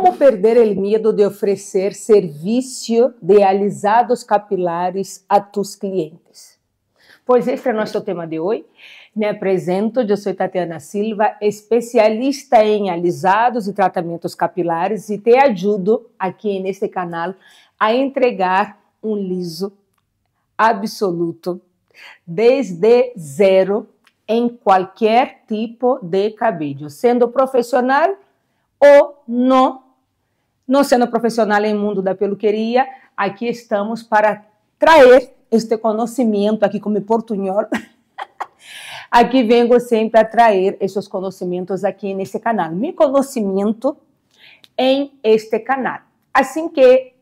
Como perder o medo de oferecer serviço de alisados capilares a tus clientes? Pois este é o nosso tema de hoje. Me apresento, eu sou Tatiana Silva, especialista em alisados e tratamentos capilares e te ajudo aqui neste canal a entregar um liso absoluto desde zero em qualquer tipo de cabelo, sendo profissional ou não não Sendo Profissional em Mundo da Peluqueria, aqui estamos para trazer este conhecimento aqui como portunhol. aqui venho sempre a trazer esses conhecimentos aqui nesse canal. Meu conhecimento em este canal. Assim que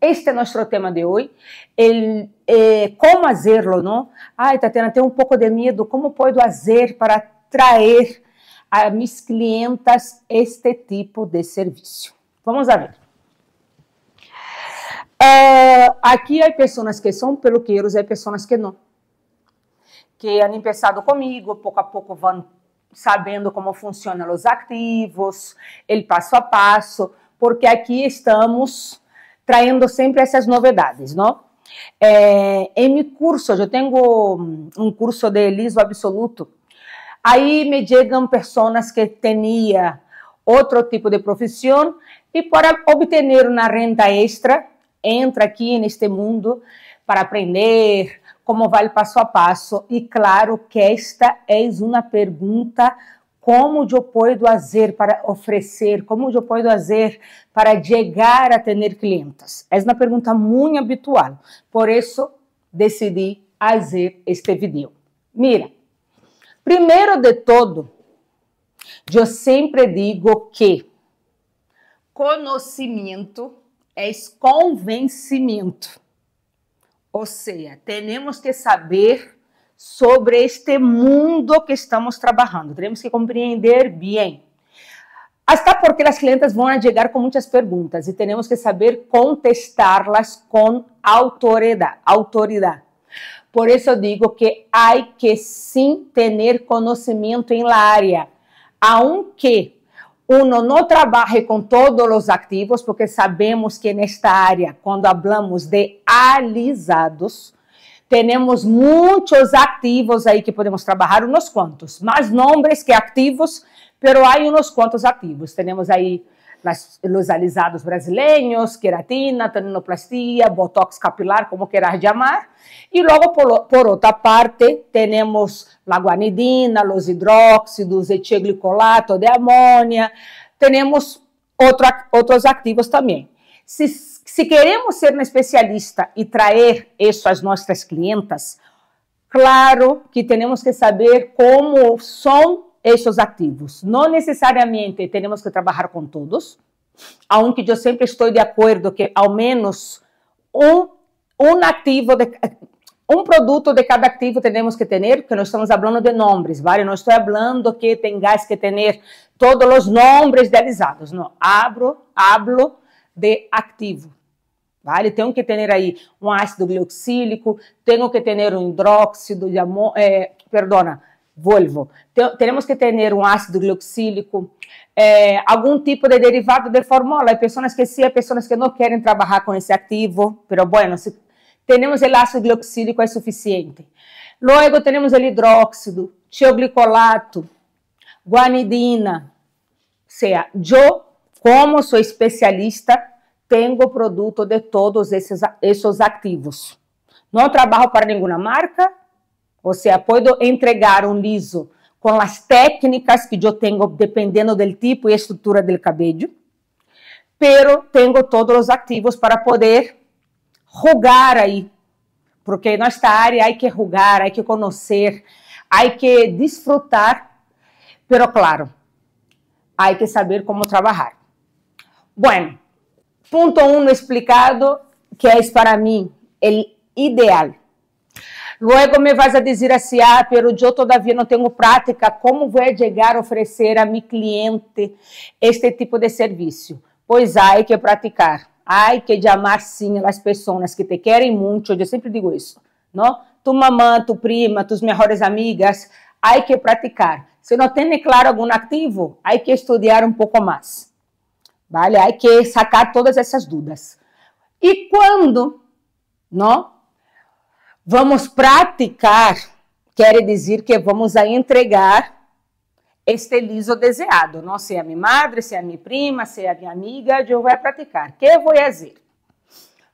este é nosso tema de hoje. ele eh, é, como fazerlo, não? Ai, Tatiana, tenho um pouco de medo. Como posso fazer para trazer a mis clientas este tipo de serviço? Vamos a ver. É, aqui há pessoas que são peloqueiros e pessoas que não. Que han começado comigo, pouco a pouco vão sabendo como funcionam os ativos, ele passo a passo, porque aqui estamos traindo sempre essas novidades, não? É, em meu curso, eu tenho um curso de liso absoluto. Aí me chegam pessoas que tinham outro tipo de profissão e para obter uma renda extra, entra aqui neste mundo para aprender como vai passo a passo. E claro que esta é uma pergunta como eu posso fazer para oferecer, como eu posso fazer para chegar a ter clientes. É uma pergunta muito habitual, por isso decidi fazer este vídeo. Mira, primeiro de todo, eu sempre digo que conhecimento é convencimento. Ou seja, temos que saber sobre este mundo que estamos trabalhando. Temos que compreender bem. Hasta porque as clientes vão chegar com muitas perguntas e temos que saber contestá-las com autoridade. autoridade. Por isso eu digo que há que sim ter conhecimento em la área aunque uno não trabalhe com todos os ativos, porque sabemos que nesta área, quando hablamos de alisados, temos muitos ativos aí que podemos trabalhar, uns quantos, mais nomes que ativos, pero há uns quantos ativos. Temos aí os alisados brasileiros, queratina, taninoplastía, botox capilar, como quieras chamar, e logo por, por parte, temos la guanidina, los hidróxidos, etilglicolato de amônia, temos outra, outros ativos também. Se, se, queremos ser um especialista e trazer isso às nossas clientas, claro que temos que saber como são esses ativos. Não necessariamente temos que trabalhar com todos, aunque eu sempre estou de acordo que ao menos um, um ativo, de, um produto de cada ativo temos que ter, porque nós estamos falando de nomes, vale? Não estou falando que gás que ter todos os nomes realizados, não. Abro, hablo de ativo. Vale? Tenho que ter aí um ácido glioxílico, tenho que ter um hidróxido de amor, eh, perdona, Volvo. Teremos que ter um ácido gluxílico, é, algum tipo de derivado de formola. Há pessoas que sim, há pessoas que não querem trabalhar com esse ativo, Mas bueno, se temos o ácido gluxílico é suficiente. Logo, temos o hidróxido, tioglicolato, guanidina. Ou seja, eu, como sou especialista, tenho produto de todos esses, esses ativos. Não trabalho para nenhuma marca, você posso entregar um liso com as técnicas que eu tenho, dependendo do tipo e estrutura do cabelo. pero tenho todos os ativos para poder rugar aí, porque nesta área há que rugar, há que conhecer, há que disfrutar, pero claro, há que saber como trabalhar. Bueno, ponto um explicado, que é para mim, o ideal. Logo me vais a dizer assim, ah, pero eu todavia não tenho prática, como vou chegar a oferecer a meu cliente este tipo de serviço? Pois há que praticar, há que amar sim as pessoas que te querem muito, eu sempre digo isso, não? Tu mamã, tu prima, tus melhores amigas, há que praticar. Se não tem claro algum ativo, há que estudar um pouco mais. Vale? Há que sacar todas essas dúvidas. E quando, não? Vamos praticar, quer dizer que vamos a entregar este liso desejado. Não sei é a minha madre, se é a minha prima, se é a minha amiga, eu vou praticar. Que vou fazer?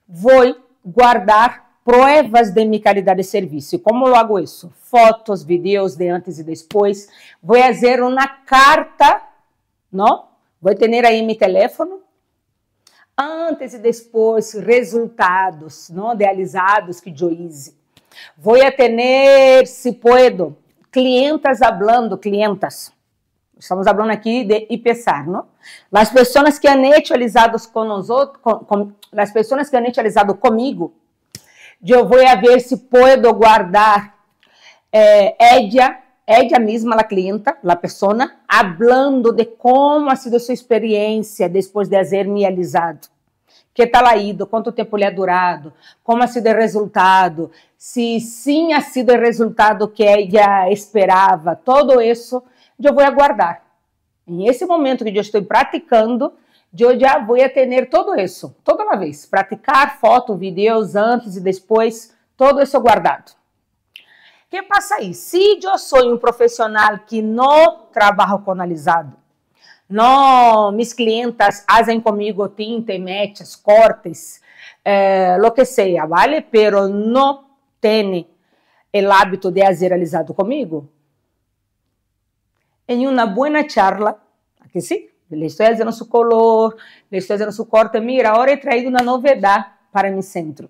Vou guardar provas de minha qualidade de serviço. Como eu hago isso? Fotos, vídeos de antes e depois. Vou fazer uma carta, não? Vou ter aí meu telefone antes e depois resultados não realizados que Joyce. vou atender se puedo, clientas hablando, clientas. Estamos falando aqui de IPSAR, não? As pessoas que han hecho alisados com nós, as pessoas que han hecho alisado comigo, eu vou ver se puedo guardar eh, ella ella mesma la cliente, la persona, falando de como ha sido sua experiência depois de ser realizado. Que tal ha ido? Quanto tempo lhe ha durado? Como ha sido o resultado? Se sim ha sido o resultado que ella esperava? Todo isso eu vou aguardar. Nesse momento que eu estou praticando, eu já vou atender todo isso, toda uma vez. Praticar foto, vídeos antes e depois, todo isso guardado que passa aí? Se eu sou um profissional que não trabalho com alisado, não, mis clientas fazem comigo, tinta y mechas, cortes, eh, lo que seja, ¿vale? Pero não tem o hábito de fazer alisado comigo. Em uma boa charla, aqui sí, le estou fazendo seu color, le estou fazendo seu corte. Mira, agora he traído uma novedad para meu centro.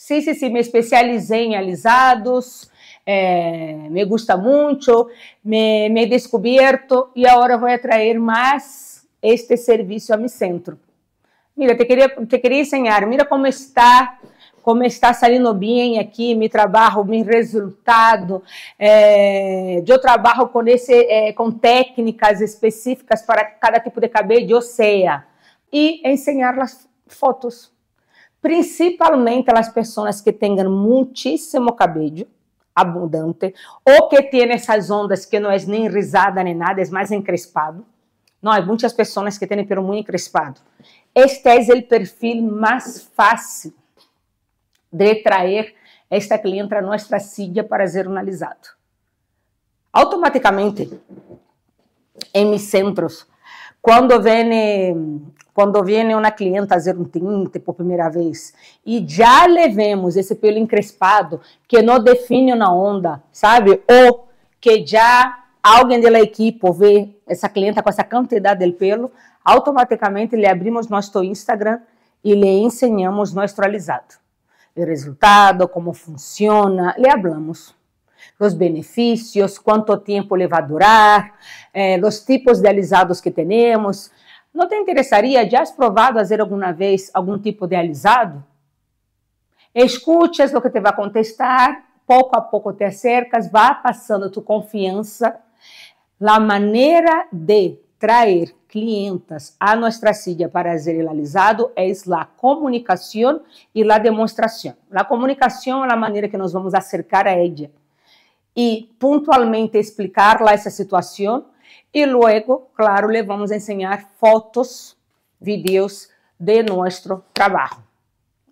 Sim, sim, sim, me especializei em alisados, eh, me gusta muito, me, me descoberto e agora vou atrair mais este serviço a meu centro. Mira, te queria, te queria ensinar, mira como está como está saindo bem aqui, meu trabalho, meu resultado. Eh, é, eu trabalho com, esse, eh, é, com técnicas específicas para cada tipo de cabelo, ou seja, E ensinar as fotos principalmente as pessoas que tenham muitíssimo cabelo abundante ou que têm essas ondas que não é nem risada nem nada, é mais encrespado. Não, há muitas pessoas que têm pelo muito encrespado. Este é o perfil mais fácil de trazer esta cliente à nossa silla para ser analisado. Automaticamente, em meus centros, quando vem quando vem uma cliente fazer um tinte por primeira vez e já levemos esse pelo encrespado que não define uma onda, sabe? Ou que já alguém da equipe vê essa cliente com essa quantidade de pelo, automaticamente lhe abrimos nosso Instagram e lhe ensinamos nosso alisado. O resultado, como funciona, lhe hablamos os benefícios, quanto tempo ele vai durar, eh, os tipos de alisados que temos, não te interessaria Já has provado fazer alguma vez algum tipo de alisado? Escute o que te vai contestar, pouco a pouco te acercas, vá passando tua confiança. A maneira de trair clientes a nossa silla para fazer o alisado é a comunicação e a demonstração. A comunicação é a maneira que nós vamos acercar a Elia e pontualmente explicar lá essa situação e logo, claro, le vamos enseñar fotos, vídeos de nosso trabalho.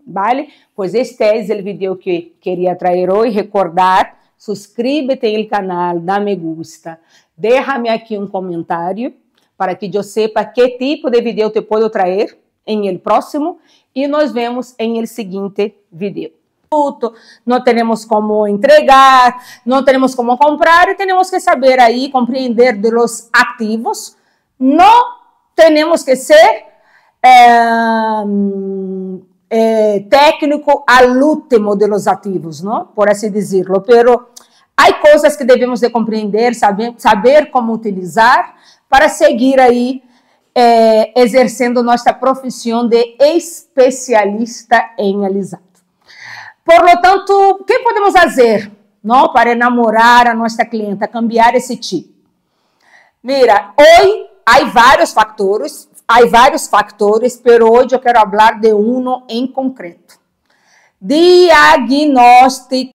Vale? Pois pues este é o vídeo que queria trazer hoje. Recordar, suscríbete ao canal, dá me gusta, déjame aqui um comentário para que eu sepa que tipo de vídeo te puedo trazer em el próximo e nos vemos em el seguinte vídeo produto, não temos como entregar, não temos como comprar e temos que saber aí compreender de los ativos. Não temos que ser eh, eh, técnico al último de ativos, não? Por assim dizerlo, pero há coisas que devemos de compreender, saber, saber como utilizar para seguir aí eh, exercendo nossa profissão de especialista em alisar. Por lo tanto, que podemos fazer não, para enamorar a nossa cliente, cambiar esse tipo? Mira, hoje há vários fatores, há vários fatores, mas hoje eu quero falar de um em concreto. Diagnóstico